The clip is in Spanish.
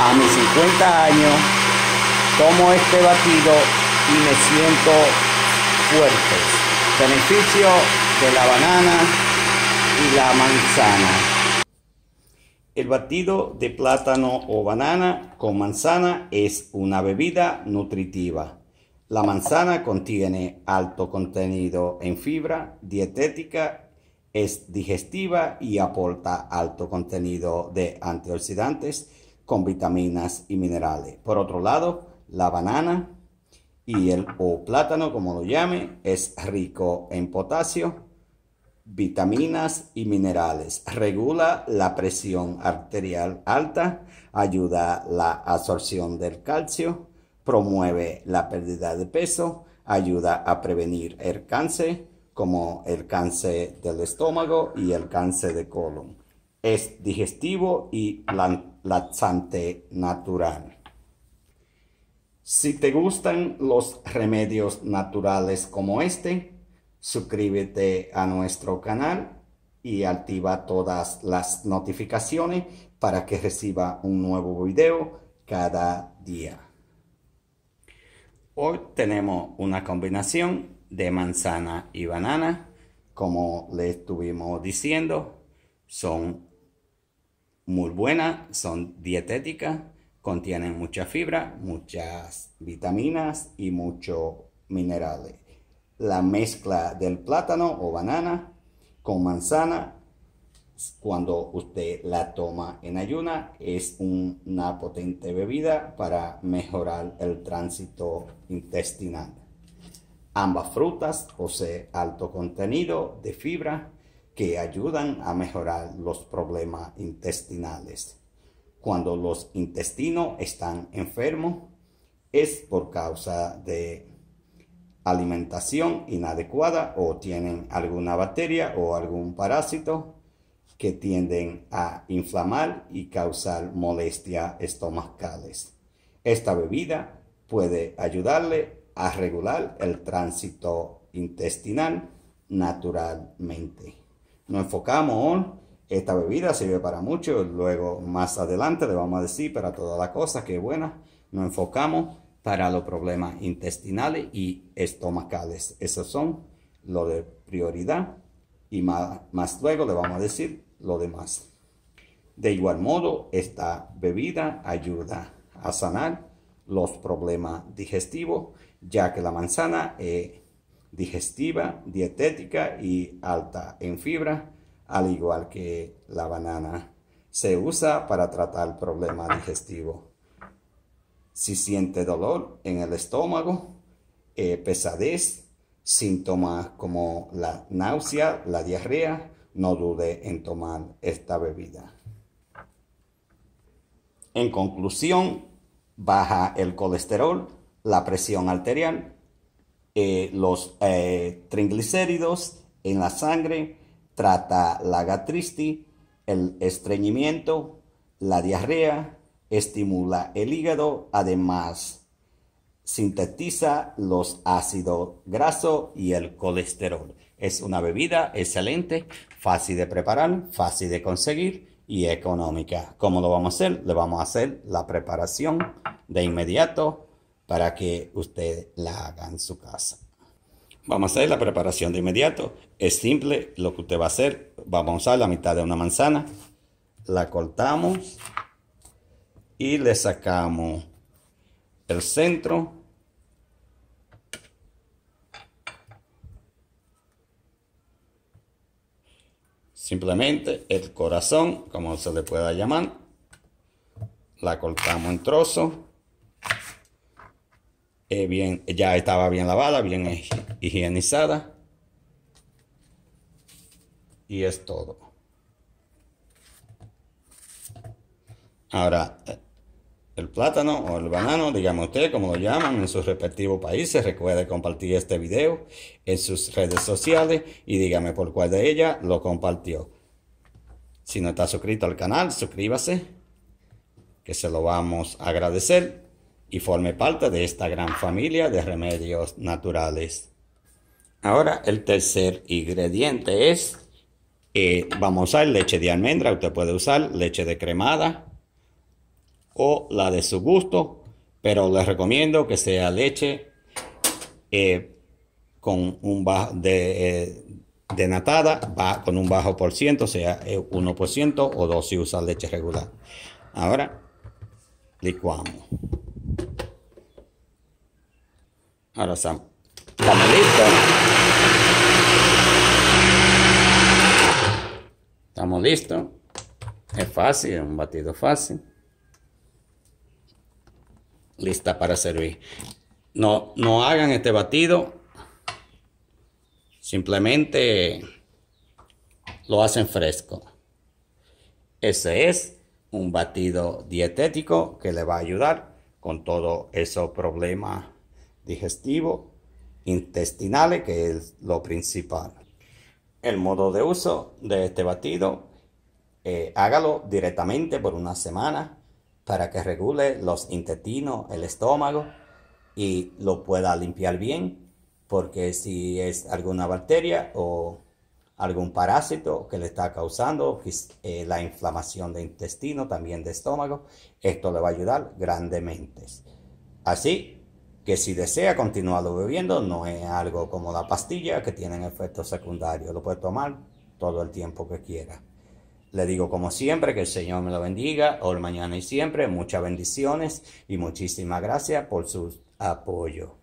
a mis 50 años tomo este batido y me siento fuerte. Beneficio de la banana y la manzana. El batido de plátano o banana con manzana es una bebida nutritiva. La manzana contiene alto contenido en fibra dietética es digestiva y aporta alto contenido de antioxidantes con vitaminas y minerales. Por otro lado, la banana y el plátano, como lo llame, es rico en potasio, vitaminas y minerales. Regula la presión arterial alta, ayuda la absorción del calcio, promueve la pérdida de peso, ayuda a prevenir el cáncer, como el cáncer del estómago y el cáncer de colon es digestivo y laxante natural. Si te gustan los remedios naturales como este, suscríbete a nuestro canal y activa todas las notificaciones para que reciba un nuevo video cada día. Hoy tenemos una combinación de manzana y banana, como le estuvimos diciendo, son muy buenas, son dietéticas, contienen mucha fibra, muchas vitaminas y muchos minerales. La mezcla del plátano o banana con manzana, cuando usted la toma en ayuna, es una potente bebida para mejorar el tránsito intestinal. Ambas frutas poseen alto contenido de fibra, que ayudan a mejorar los problemas intestinales. Cuando los intestinos están enfermos, es por causa de alimentación inadecuada o tienen alguna bacteria o algún parásito que tienden a inflamar y causar molestias estomacales. Esta bebida puede ayudarle a regular el tránsito intestinal naturalmente nos enfocamos en esta bebida sirve para mucho, luego más adelante le vamos a decir para todas las cosas que es buena, nos enfocamos para los problemas intestinales y estomacales. Esos son lo de prioridad y más, más luego le vamos a decir lo demás. De igual modo, esta bebida ayuda a sanar los problemas digestivos, ya que la manzana es digestiva, dietética y alta en fibra, al igual que la banana. Se usa para tratar problemas digestivos. Si siente dolor en el estómago, eh, pesadez, síntomas como la náusea, la diarrea, no dude en tomar esta bebida. En conclusión, baja el colesterol, la presión arterial, eh, los eh, triglicéridos en la sangre, trata la gastritis, el estreñimiento, la diarrea, estimula el hígado, además sintetiza los ácidos grasos y el colesterol. Es una bebida excelente, fácil de preparar, fácil de conseguir y económica. ¿Cómo lo vamos a hacer? Le vamos a hacer la preparación de inmediato para que usted la haga en su casa. Vamos a hacer la preparación de inmediato. Es simple lo que usted va a hacer. Vamos a usar la mitad de una manzana. La cortamos y le sacamos el centro. Simplemente el corazón, como se le pueda llamar. La cortamos en trozos. Eh, bien, ya estaba bien lavada, bien higienizada. Y es todo. Ahora, eh, el plátano o el banano, digamos usted como lo llaman en sus respectivos países. Recuerde compartir este video en sus redes sociales y dígame por cuál de ellas lo compartió. Si no está suscrito al canal, suscríbase, que se lo vamos a agradecer y forme parte de esta gran familia de remedios naturales. Ahora el tercer ingrediente es, eh, vamos a usar leche de almendra, usted puede usar leche de cremada o la de su gusto, pero les recomiendo que sea leche eh, con un bajo de, eh, natada va con un bajo por ciento, sea 1% o 2 si usa leche regular. Ahora licuamos. Ahora estamos listos. Estamos listos. Es fácil, es un batido fácil. Lista para servir. No, no hagan este batido. Simplemente lo hacen fresco. Ese es un batido dietético que le va a ayudar con todo esos problemas digestivo, intestinales, que es lo principal. El modo de uso de este batido, eh, hágalo directamente por una semana para que regule los intestinos, el estómago y lo pueda limpiar bien, porque si es alguna bacteria o algún parásito que le está causando pues, eh, la inflamación de intestino, también de estómago, esto le va a ayudar grandemente. Así que si desea continuarlo bebiendo no es algo como la pastilla que tiene efectos secundarios, lo puede tomar todo el tiempo que quiera. Le digo como siempre que el Señor me lo bendiga, hoy, mañana y siempre, muchas bendiciones y muchísimas gracias por su apoyo.